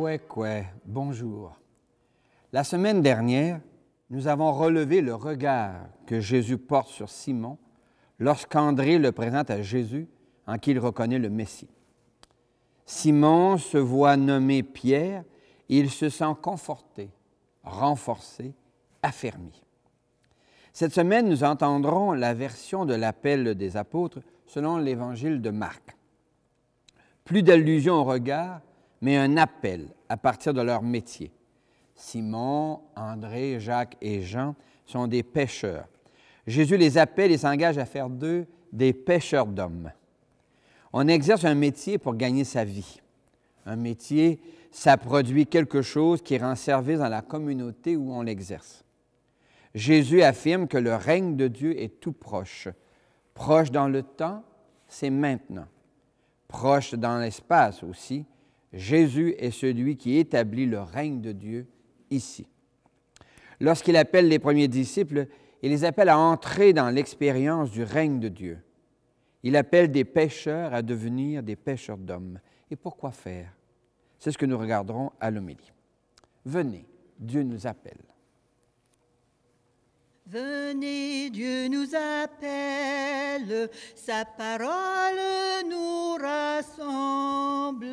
ouais. bonjour. La semaine dernière, nous avons relevé le regard que Jésus porte sur Simon lorsqu'André le présente à Jésus en qui il reconnaît le Messie. Simon se voit nommé Pierre et il se sent conforté, renforcé, affermi. Cette semaine, nous entendrons la version de l'appel des apôtres selon l'évangile de Marc. Plus d'allusions au regard mais un appel à partir de leur métier. Simon, André, Jacques et Jean sont des pêcheurs. Jésus les appelle et s'engage à faire d'eux des pêcheurs d'hommes. On exerce un métier pour gagner sa vie. Un métier, ça produit quelque chose qui rend service dans la communauté où on l'exerce. Jésus affirme que le règne de Dieu est tout proche. Proche dans le temps, c'est maintenant. Proche dans l'espace aussi, Jésus est celui qui établit le règne de Dieu ici. Lorsqu'il appelle les premiers disciples, il les appelle à entrer dans l'expérience du règne de Dieu. Il appelle des pêcheurs à devenir des pêcheurs d'hommes. Et pourquoi faire C'est ce que nous regarderons à l'homélie. Venez, Dieu nous appelle. Venez, Dieu nous appelle, sa parole nous rassemble.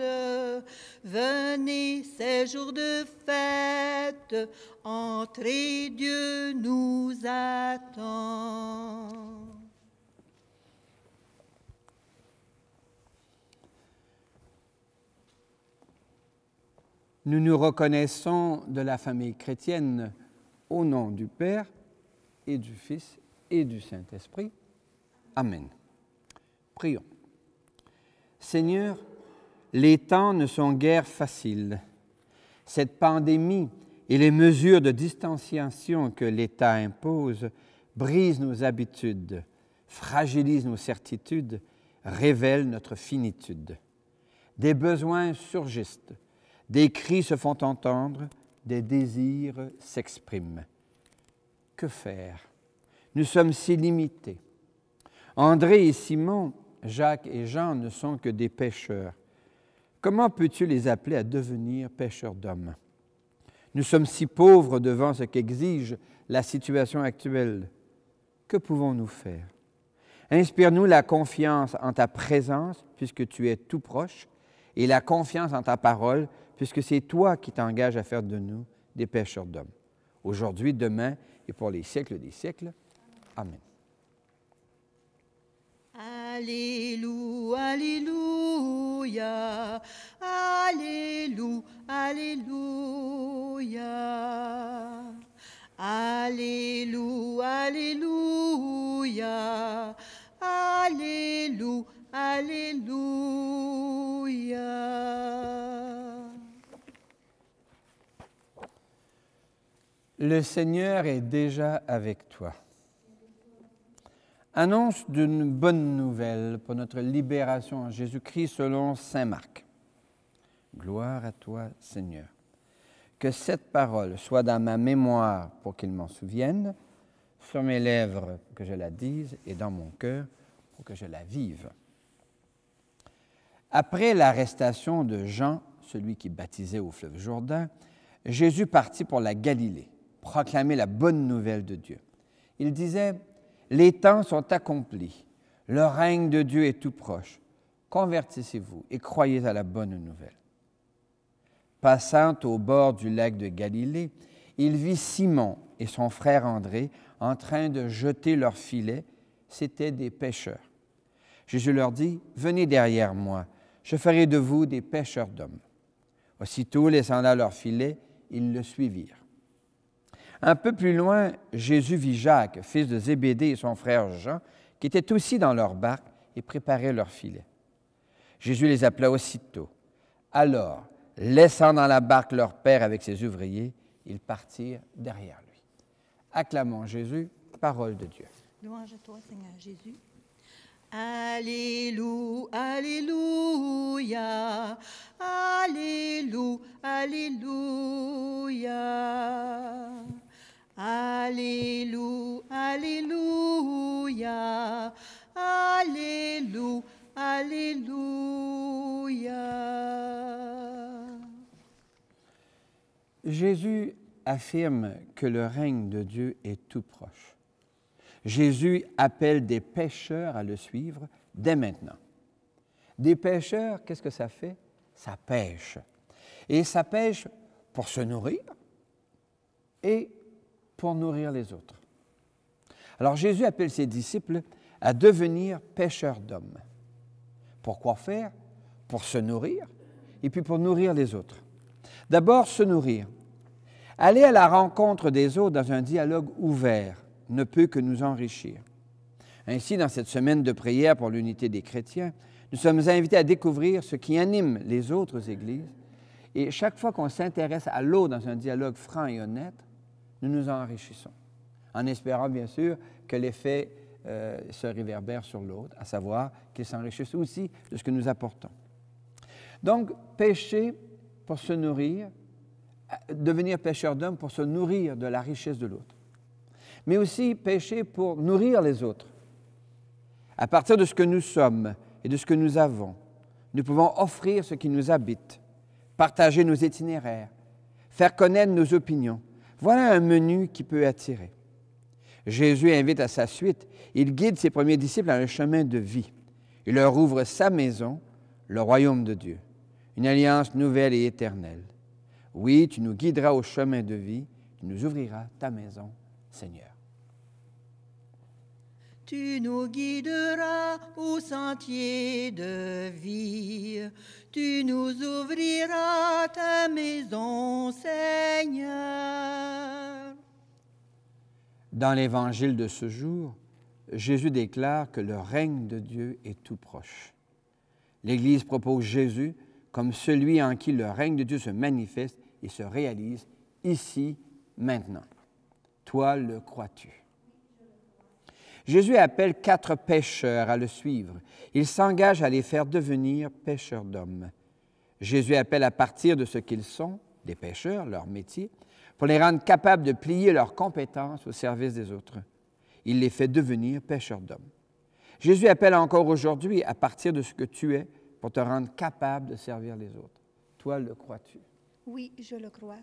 Venez ces jours de fête, entrez, Dieu nous attend. Nous nous reconnaissons de la famille chrétienne au nom du Père et du Fils et du Saint-Esprit. Amen. Prions. Seigneur, les temps ne sont guère faciles. Cette pandémie et les mesures de distanciation que l'État impose brisent nos habitudes, fragilisent nos certitudes, révèlent notre finitude. Des besoins surgissent, des cris se font entendre, des désirs s'expriment. Que faire Nous sommes si limités. André et Simon Jacques et Jean ne sont que des pêcheurs. Comment peux-tu les appeler à devenir pêcheurs d'hommes Nous sommes si pauvres devant ce qu'exige la situation actuelle. Que pouvons-nous faire Inspire-nous la confiance en ta présence, puisque tu es tout proche, et la confiance en ta parole, puisque c'est toi qui t'engages à faire de nous des pêcheurs d'hommes. Aujourd'hui, demain et pour les siècles des siècles. Amen. Alléluia, Alléluia, Alléluia, Alléluia. Alléluia, Alléluia, Alléluia, Alléluia. Le Seigneur est déjà avec toi annonce d'une bonne nouvelle pour notre libération en Jésus-Christ selon Saint Marc. Gloire à toi, Seigneur. Que cette parole soit dans ma mémoire pour qu'il m'en souvienne, sur mes lèvres pour que je la dise et dans mon cœur pour que je la vive. Après l'arrestation de Jean, celui qui baptisait au fleuve Jourdain, Jésus partit pour la Galilée, proclamer la bonne nouvelle de Dieu. Il disait, les temps sont accomplis. Le règne de Dieu est tout proche. Convertissez-vous et croyez à la bonne nouvelle. Passant au bord du lac de Galilée, il vit Simon et son frère André en train de jeter leurs filets. C'étaient des pêcheurs. Jésus leur dit, Venez derrière moi, je ferai de vous des pêcheurs d'hommes. Aussitôt, laissant là leurs filets, ils le suivirent. Un peu plus loin, Jésus vit Jacques, fils de Zébédée, et son frère Jean, qui étaient aussi dans leur barque et préparaient leur filet. Jésus les appela aussitôt. Alors, laissant dans la barque leur père avec ses ouvriers, ils partirent derrière lui. Acclamons Jésus, parole de Dieu. Louange à toi, Seigneur Jésus. Alléluia, Alléluia, Alléluia, Alléluia. Alléluia, Alléluia, Alléluia, Alléluia. Jésus affirme que le règne de Dieu est tout proche. Jésus appelle des pêcheurs à le suivre dès maintenant. Des pêcheurs, qu'est-ce que ça fait? Ça pêche. Et ça pêche pour se nourrir et pour nourrir les autres. Alors Jésus appelle ses disciples à devenir pêcheurs d'hommes. Pourquoi faire Pour se nourrir et puis pour nourrir les autres. D'abord, se nourrir. Aller à la rencontre des autres dans un dialogue ouvert ne peut que nous enrichir. Ainsi, dans cette semaine de prière pour l'unité des chrétiens, nous sommes invités à découvrir ce qui anime les autres églises. Et chaque fois qu'on s'intéresse à l'eau dans un dialogue franc et honnête, nous nous enrichissons, en espérant bien sûr que l'effet euh, se réverbère sur l'autre, à savoir qu'il s'enrichisse aussi de ce que nous apportons. Donc, pêcher pour se nourrir, euh, devenir pêcheur d'hommes pour se nourrir de la richesse de l'autre, mais aussi pêcher pour nourrir les autres. À partir de ce que nous sommes et de ce que nous avons, nous pouvons offrir ce qui nous habite, partager nos itinéraires, faire connaître nos opinions, voilà un menu qui peut attirer. Jésus invite à sa suite, il guide ses premiers disciples dans le chemin de vie. Il leur ouvre sa maison, le royaume de Dieu, une alliance nouvelle et éternelle. Oui, tu nous guideras au chemin de vie, tu nous ouvriras ta maison, Seigneur. Tu nous guideras au sentier de vie, tu nous ouvriras ta maison, Seigneur. Dans l'évangile de ce jour, Jésus déclare que le règne de Dieu est tout proche. L'Église propose Jésus comme celui en qui le règne de Dieu se manifeste et se réalise ici, maintenant. Toi le crois-tu? Jésus appelle quatre pêcheurs à le suivre. Il s'engage à les faire devenir pêcheurs d'hommes. Jésus appelle à partir de ce qu'ils sont, des pêcheurs, leur métier, pour les rendre capables de plier leurs compétences au service des autres. Il les fait devenir pêcheurs d'hommes. Jésus appelle encore aujourd'hui à partir de ce que tu es pour te rendre capable de servir les autres. Toi, le crois-tu? Oui, je le crois.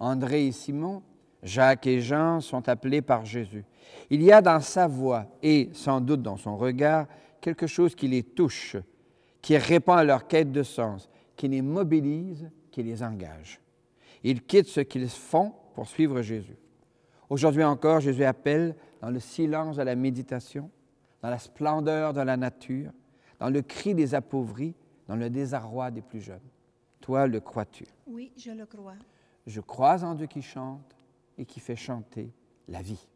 André et Simon Jacques et Jean sont appelés par Jésus. Il y a dans sa voix et sans doute dans son regard quelque chose qui les touche, qui répand à leur quête de sens, qui les mobilise, qui les engage. Ils quittent ce qu'ils font pour suivre Jésus. Aujourd'hui encore, Jésus appelle dans le silence de la méditation, dans la splendeur de la nature, dans le cri des appauvris, dans le désarroi des plus jeunes. Toi, le crois-tu? Oui, je le crois. Je crois en Dieu qui chante, et qui fait chanter la vie.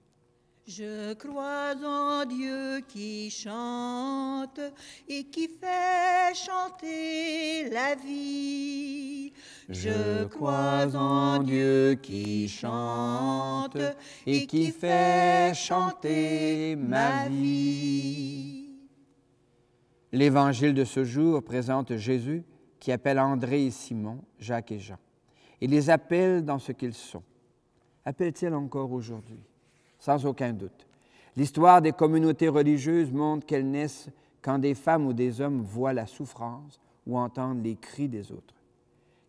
Je crois en Dieu qui chante et qui fait chanter la vie. Je crois en Dieu qui chante et qui fait chanter ma vie. L'évangile de ce jour présente Jésus qui appelle André et Simon, Jacques et Jean, et les appelle dans ce qu'ils sont appelle t elle encore aujourd'hui? Sans aucun doute. L'histoire des communautés religieuses montre qu'elles naissent quand des femmes ou des hommes voient la souffrance ou entendent les cris des autres.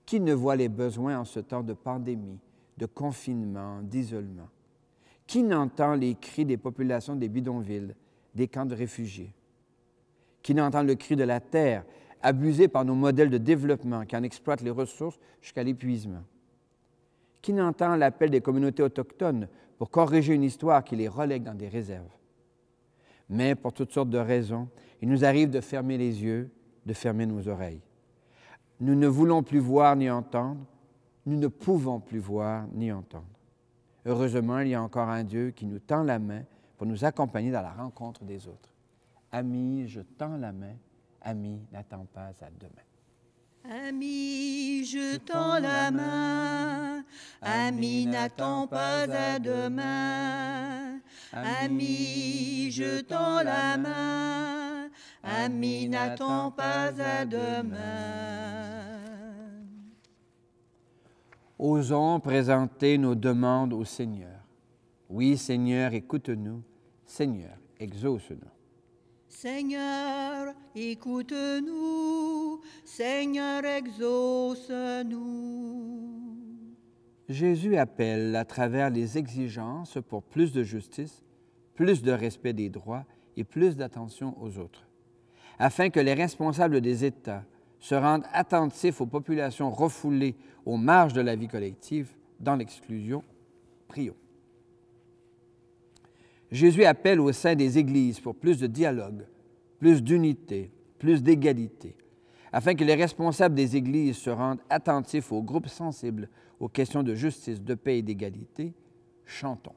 Qui ne voit les besoins en ce temps de pandémie, de confinement, d'isolement? Qui n'entend les cris des populations des bidonvilles, des camps de réfugiés? Qui n'entend le cri de la terre, abusée par nos modèles de développement qui en exploitent les ressources jusqu'à l'épuisement? qui n'entend l'appel des communautés autochtones pour corriger une histoire qui les relègue dans des réserves. Mais pour toutes sortes de raisons, il nous arrive de fermer les yeux, de fermer nos oreilles. Nous ne voulons plus voir ni entendre, nous ne pouvons plus voir ni entendre. Heureusement, il y a encore un Dieu qui nous tend la main pour nous accompagner dans la rencontre des autres. Ami, je tends la main, ami, n'attends pas à demain. Ami, je tends la main. Ami, n'attends pas à demain. Ami, je tends la main. Ami, n'attends pas à demain. Osons présenter nos demandes au Seigneur. Oui, Seigneur, écoute-nous. Seigneur, exauce-nous. Seigneur, écoute-nous, Seigneur, exauce-nous. Jésus appelle à travers les exigences pour plus de justice, plus de respect des droits et plus d'attention aux autres, afin que les responsables des États se rendent attentifs aux populations refoulées aux marges de la vie collective dans l'exclusion. Prions. Jésus appelle au sein des Églises pour plus de dialogue, plus d'unité, plus d'égalité, afin que les responsables des Églises se rendent attentifs aux groupes sensibles aux questions de justice, de paix et d'égalité. Chantons.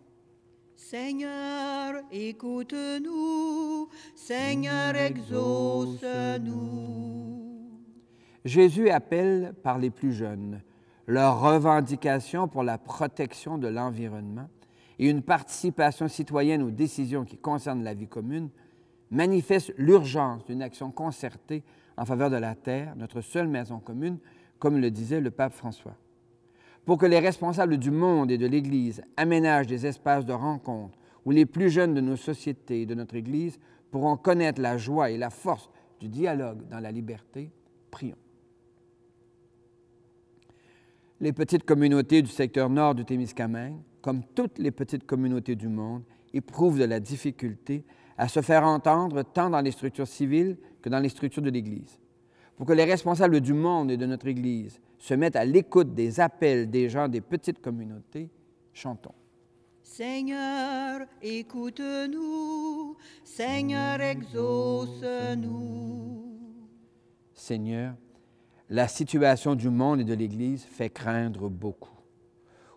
Seigneur, écoute-nous, Seigneur, exauce-nous. Jésus appelle par les plus jeunes, leurs revendications pour la protection de l'environnement et une participation citoyenne aux décisions qui concernent la vie commune manifeste l'urgence d'une action concertée en faveur de la terre, notre seule maison commune, comme le disait le pape François. Pour que les responsables du monde et de l'Église aménagent des espaces de rencontre où les plus jeunes de nos sociétés et de notre Église pourront connaître la joie et la force du dialogue dans la liberté, prions. Les petites communautés du secteur nord du Témiscamingue comme toutes les petites communautés du monde, éprouvent de la difficulté à se faire entendre tant dans les structures civiles que dans les structures de l'Église. Pour que les responsables du monde et de notre Église se mettent à l'écoute des appels des gens des petites communautés, chantons. Seigneur, écoute-nous, Seigneur, exauce-nous. Seigneur, la situation du monde et de l'Église fait craindre beaucoup.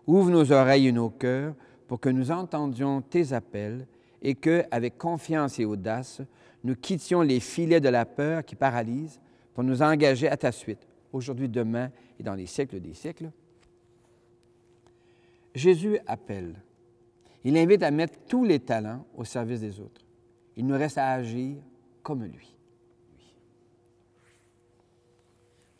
Ouvre nos oreilles et nos cœurs pour que nous entendions tes appels et que, avec confiance et audace, nous quittions les filets de la peur qui paralysent pour nous engager à ta suite, aujourd'hui, demain et dans les siècles des siècles. Jésus appelle. Il invite à mettre tous les talents au service des autres. Il nous reste à agir comme lui.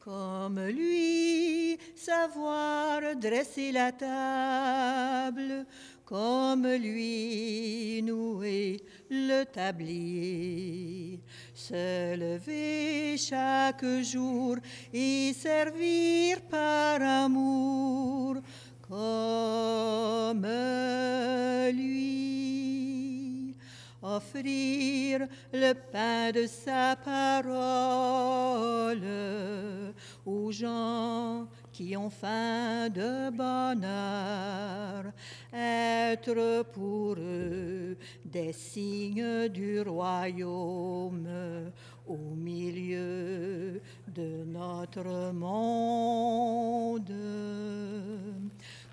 comme lui, savoir dresser la table, comme lui, nouer le tablier, se lever chaque jour et servir par amour, comme lui offrir le pain de sa parole gens qui ont faim de bonheur, être pour eux des signes du royaume au milieu de notre monde.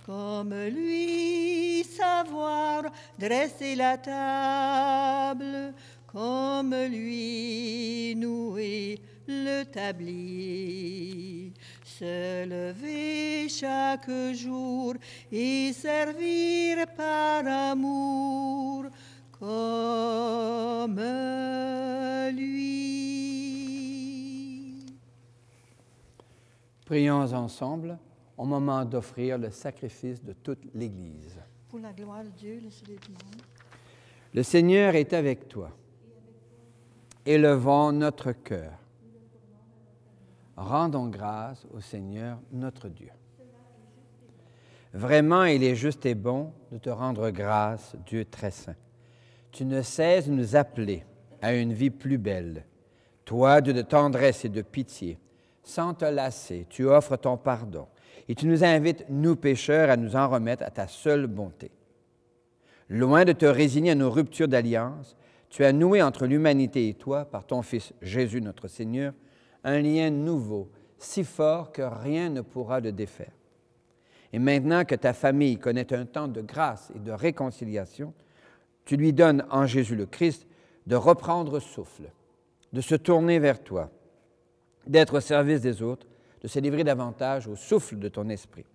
Comme lui, savoir dresser la table, comme lui, nouer le tablier. Se lever chaque jour et servir par amour comme lui. Prions ensemble au moment d'offrir le sacrifice de toute l'Église. Pour la gloire de Dieu, le Le Seigneur est avec toi. Élevons notre cœur rendons grâce au Seigneur notre Dieu. Vraiment, il est juste et bon de te rendre grâce, Dieu très saint. Tu ne cesses de nous appeler à une vie plus belle. Toi, Dieu de tendresse et de pitié, sans te lasser, tu offres ton pardon et tu nous invites, nous pécheurs, à nous en remettre à ta seule bonté. Loin de te résigner à nos ruptures d'alliance, tu as noué entre l'humanité et toi, par ton Fils Jésus notre Seigneur, un lien nouveau, si fort que rien ne pourra le défaire. Et maintenant que ta famille connaît un temps de grâce et de réconciliation, tu lui donnes en Jésus le Christ de reprendre souffle, de se tourner vers toi, d'être au service des autres, de se livrer davantage au souffle de ton esprit.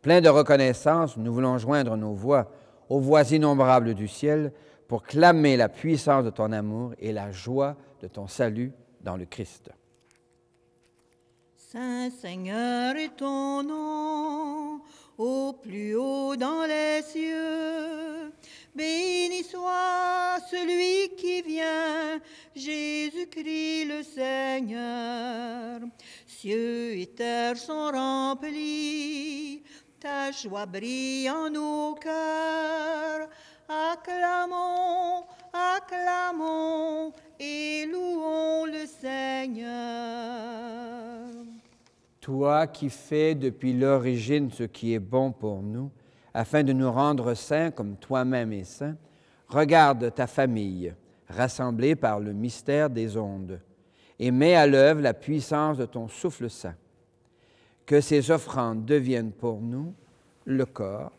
Plein de reconnaissance, nous voulons joindre nos voix aux voix innombrables du ciel pour clamer la puissance de ton amour et la joie de ton salut dans le Christ. Saint Seigneur est ton nom, au plus haut dans les cieux. Béni soit celui qui vient, Jésus-Christ le Seigneur. Cieux et terre sont remplis, ta joie brille en nos cœurs. Acclamons, acclamons et louons le Seigneur toi qui fais depuis l'origine ce qui est bon pour nous, afin de nous rendre saints comme toi-même est saint, regarde ta famille, rassemblée par le mystère des ondes, et mets à l'œuvre la puissance de ton souffle saint. Que ces offrandes deviennent pour nous le corps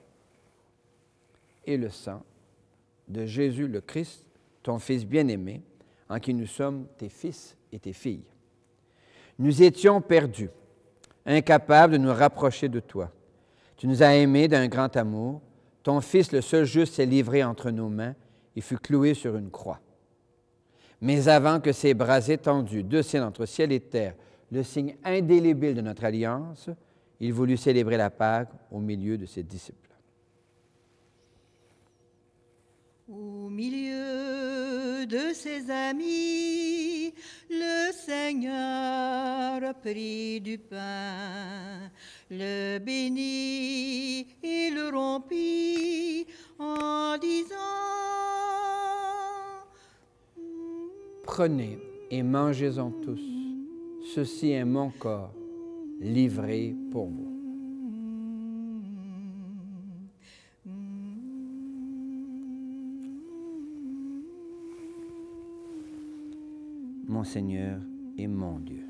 et le sang de Jésus le Christ, ton Fils bien-aimé, en qui nous sommes tes fils et tes filles. Nous étions perdus incapable de nous rapprocher de toi. Tu nous as aimés d'un grand amour. Ton Fils, le seul juste, s'est livré entre nos mains et fut cloué sur une croix. Mais avant que ses bras étendus dessinent entre ciel et terre le signe indélébile de notre alliance, il voulut célébrer la Pâque au milieu de ses disciples. Au milieu de ses amis, le Seigneur pris du pain, le bénit et le rompit en disant Prenez et mangez-en tous, ceci est mon corps, livré pour vous. mon Seigneur et mon Dieu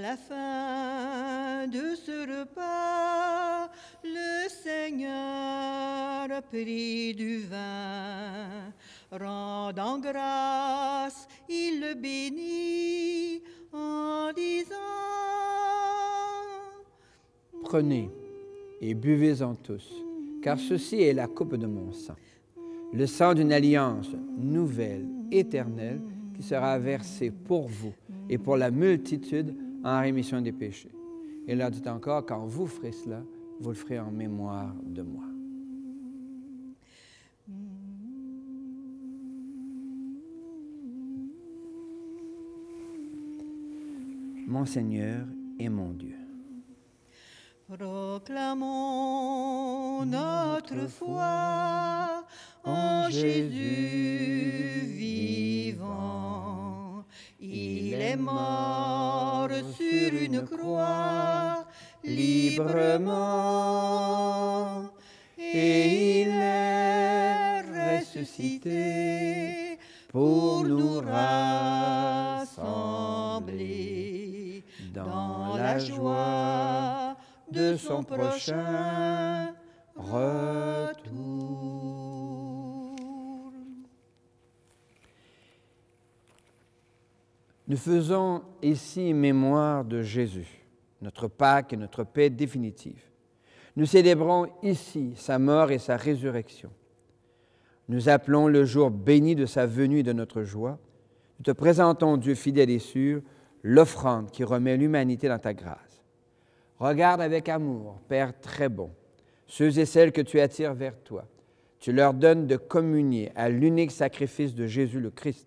la fin de ce repas, le Seigneur prit du vin. Rendant grâce, il le bénit en disant Prenez et buvez-en tous, car ceci est la coupe de mon sang, le sang d'une alliance nouvelle, éternelle, qui sera versée pour vous et pour la multitude en rémission des péchés. Et là, dit encore, quand vous ferez cela, vous le ferez en mémoire de moi. Mon Seigneur et mon Dieu. Proclamons notre foi en Jésus vivant. Il est mort sur une croix librement et il est ressuscité pour nous rassembler dans la joie de son prochain. Nous faisons ici mémoire de Jésus, notre Pâque et notre paix définitive. Nous célébrons ici sa mort et sa résurrection. Nous appelons le jour béni de sa venue et de notre joie. Nous te présentons, Dieu fidèle et sûr, l'offrande qui remet l'humanité dans ta grâce. Regarde avec amour, Père très bon, ceux et celles que tu attires vers toi. Tu leur donnes de communier à l'unique sacrifice de Jésus le Christ,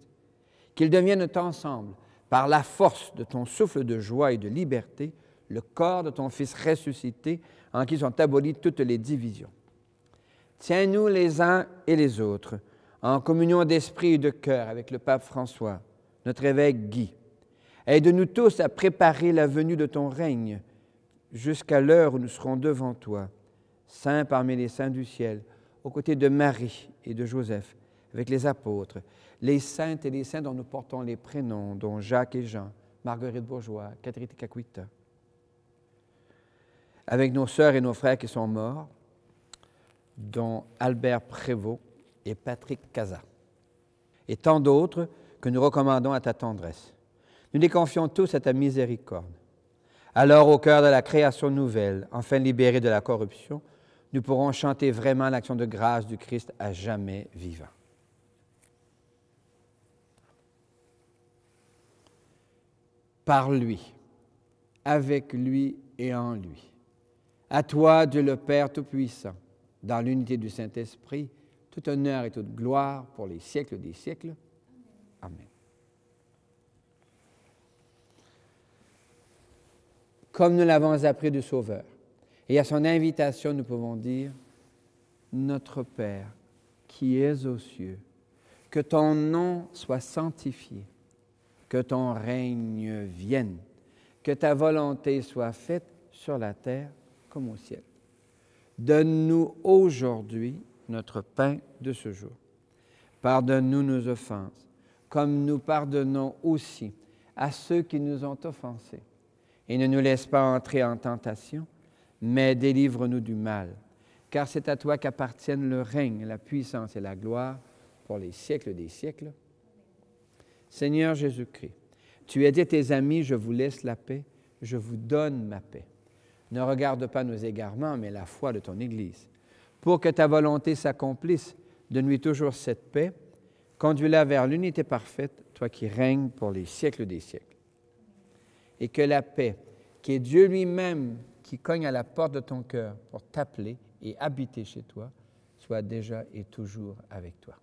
qu'ils deviennent ensemble par la force de ton souffle de joie et de liberté, le corps de ton Fils ressuscité, en qui sont abolies toutes les divisions. Tiens-nous les uns et les autres en communion d'esprit et de cœur avec le pape François, notre évêque Guy. Aide-nous tous à préparer la venue de ton règne jusqu'à l'heure où nous serons devant toi, saints parmi les saints du ciel, aux côtés de Marie et de Joseph, avec les apôtres, les saintes et les saints dont nous portons les prénoms, dont Jacques et Jean, Marguerite Bourgeois, Catherine Cacuita, avec nos sœurs et nos frères qui sont morts, dont Albert Prévost et Patrick Caza, et tant d'autres que nous recommandons à ta tendresse. Nous les confions tous à ta miséricorde. Alors, au cœur de la création nouvelle, enfin libérée de la corruption, nous pourrons chanter vraiment l'action de grâce du Christ à jamais vivant. par lui, avec lui et en lui. À toi, Dieu le Père Tout-Puissant, dans l'unité du Saint-Esprit, tout honneur et toute gloire pour les siècles des siècles. Amen. Comme nous l'avons appris du Sauveur, et à son invitation, nous pouvons dire, Notre Père, qui es aux cieux, que ton nom soit sanctifié que ton règne vienne, que ta volonté soit faite sur la terre comme au ciel. Donne-nous aujourd'hui notre pain de ce jour. Pardonne-nous nos offenses, comme nous pardonnons aussi à ceux qui nous ont offensés. Et ne nous laisse pas entrer en tentation, mais délivre-nous du mal, car c'est à toi qu'appartiennent le règne, la puissance et la gloire pour les siècles des siècles. Seigneur Jésus-Christ, tu as dit à tes amis, je vous laisse la paix, je vous donne ma paix. Ne regarde pas nos égarements, mais la foi de ton Église. Pour que ta volonté s'accomplisse, donne-lui toujours cette paix. Conduis-la vers l'unité parfaite, toi qui règnes pour les siècles des siècles. Et que la paix, qui est Dieu lui-même qui cogne à la porte de ton cœur pour t'appeler et habiter chez toi, soit déjà et toujours avec toi.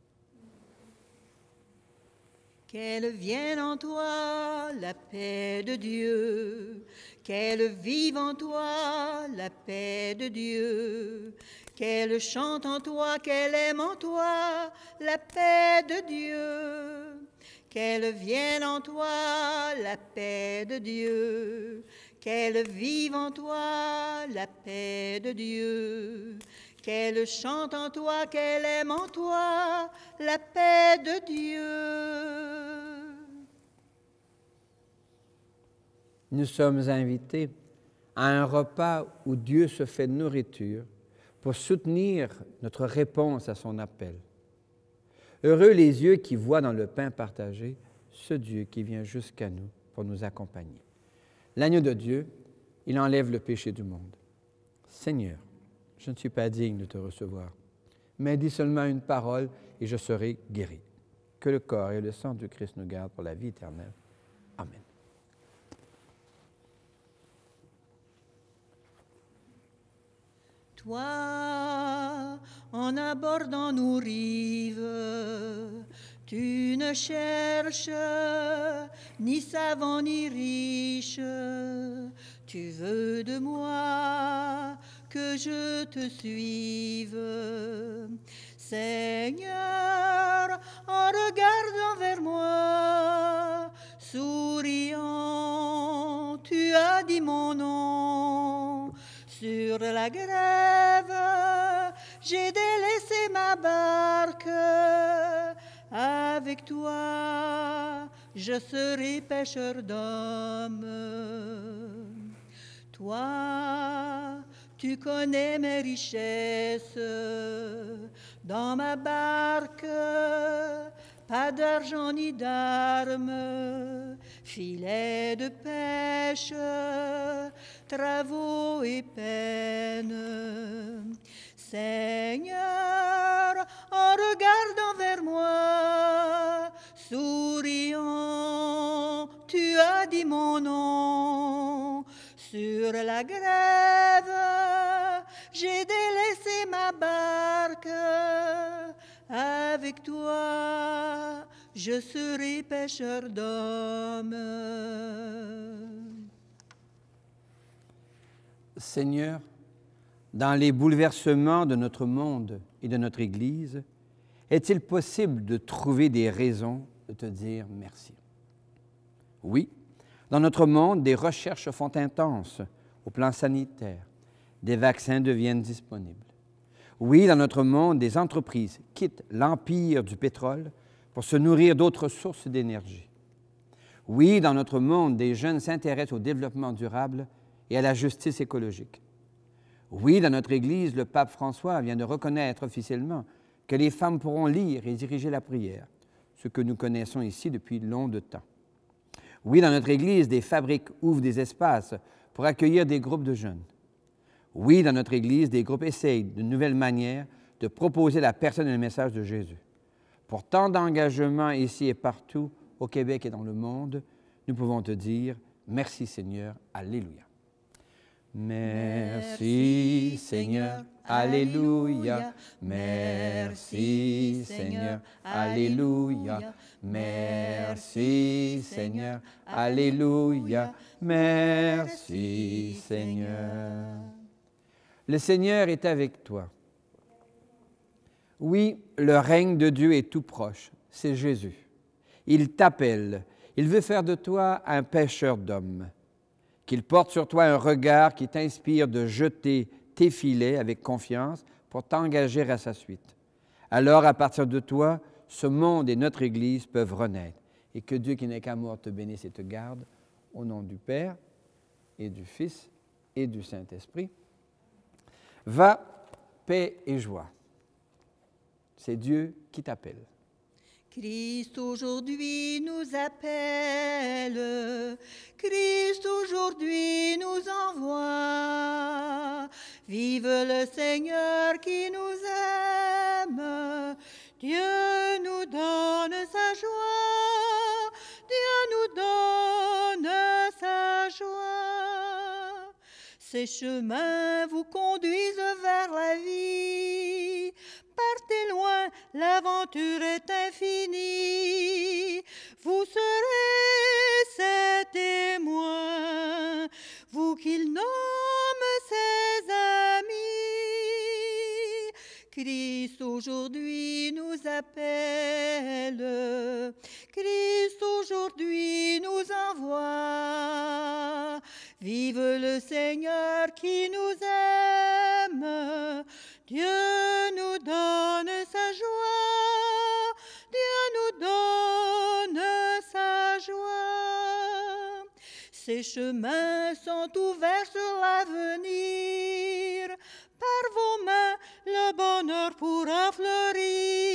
Qu'elle vienne en toi la paix de Dieu, qu'elle vive en toi la paix de Dieu, qu'elle chante en toi, qu'elle aime en toi la paix de Dieu, qu'elle vienne en toi la paix de Dieu, qu'elle vive en toi la paix de Dieu, qu'elle chante en toi, qu'elle aime en toi la paix de Dieu. nous sommes invités à un repas où Dieu se fait nourriture pour soutenir notre réponse à son appel. Heureux les yeux qui voient dans le pain partagé ce Dieu qui vient jusqu'à nous pour nous accompagner. L'agneau de Dieu, il enlève le péché du monde. Seigneur, je ne suis pas digne de te recevoir, mais dis seulement une parole et je serai guéri. Que le corps et le sang du Christ nous gardent pour la vie éternelle. toi, en abordant nos rives, tu ne cherches ni savant ni riche, tu veux de moi que je te suive. Seigneur, en regardant vers moi, souriant, tu as dit sur la grève, j'ai délaissé ma barque. Avec toi, je serai pêcheur d'hommes. Toi, tu connais mes richesses. Dans ma barque, pas d'argent ni d'armes, filets de pêche, travaux et peines. Seigneur, en regardant vers moi, souriant, tu as dit mon nom. Sur la grève, j'ai délaissé ma barque avec toi, je serai pêcheur d'hommes. Seigneur, dans les bouleversements de notre monde et de notre Église, est-il possible de trouver des raisons de te dire merci? Oui, dans notre monde, des recherches font intenses au plan sanitaire. Des vaccins deviennent disponibles. Oui, dans notre monde, des entreprises quittent l'empire du pétrole pour se nourrir d'autres sources d'énergie. Oui, dans notre monde, des jeunes s'intéressent au développement durable et à la justice écologique. Oui, dans notre Église, le pape François vient de reconnaître officiellement que les femmes pourront lire et diriger la prière, ce que nous connaissons ici depuis longtemps. Oui, dans notre Église, des fabriques ouvrent des espaces pour accueillir des groupes de jeunes. Oui, dans notre Église, des groupes essayent de nouvelles manières, de proposer la personne et le message de Jésus. Pour tant d'engagements ici et partout, au Québec et dans le monde, nous pouvons te dire merci Seigneur, Alléluia. Merci Seigneur, Alléluia. Merci Seigneur, Alléluia. Merci Seigneur, Alléluia. Merci Seigneur. Le Seigneur est avec toi. Oui, le règne de Dieu est tout proche. C'est Jésus. Il t'appelle. Il veut faire de toi un pêcheur d'hommes. Qu'il porte sur toi un regard qui t'inspire de jeter tes filets avec confiance pour t'engager à sa suite. Alors, à partir de toi, ce monde et notre Église peuvent renaître. Et que Dieu qui n'est qu'amour te bénisse et te garde, au nom du Père et du Fils et du Saint-Esprit. Va, paix et joie. C'est Dieu qui t'appelle. Christ aujourd'hui nous appelle, Christ aujourd'hui nous envoie. Vive le Seigneur qui nous aime, Dieu Ces chemins vous conduisent vers la vie. Partez loin, l'aventure est infinie. Vous serez ses témoins, vous qu'il nomme ses amis. Christ aujourd'hui nous appelle, Christ aujourd'hui nous envoie. Vive le Seigneur qui nous aime. Dieu nous donne sa joie. Dieu nous donne sa joie. Ses chemins sont ouverts sur l'avenir. Par vos mains, le bonheur pourra fleurir.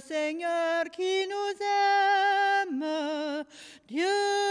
Seigneur qui nous aime, Dieu